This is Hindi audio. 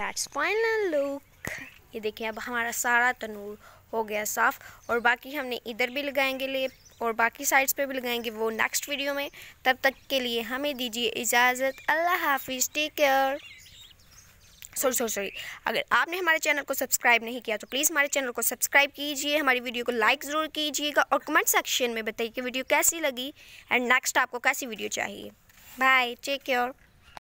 दैट्स फाइनल लुक ये देखिए अब हमारा सारा तनूर हो गया साफ़ और बाकी हमने इधर भी लगाएंगे लिए और बाकी साइड्स पे भी लगाएंगे वो नेक्स्ट वीडियो में तब तक के लिए हमें दीजिए इजाज़त अल्लाह हाफिज़ take care sorry sorry sorry अगर आपने हमारे चैनल को सब्सक्राइब नहीं किया तो प्लीज़ हमारे चैनल को सब्सक्राइब कीजिए हमारी वीडियो को लाइक ज़रूर कीजिएगा और कमेंट सेक्शन में बताइए कि वीडियो कैसी लगी एंड नेक्स्ट आपको कैसी वीडियो चाहिए बाय टेक केयर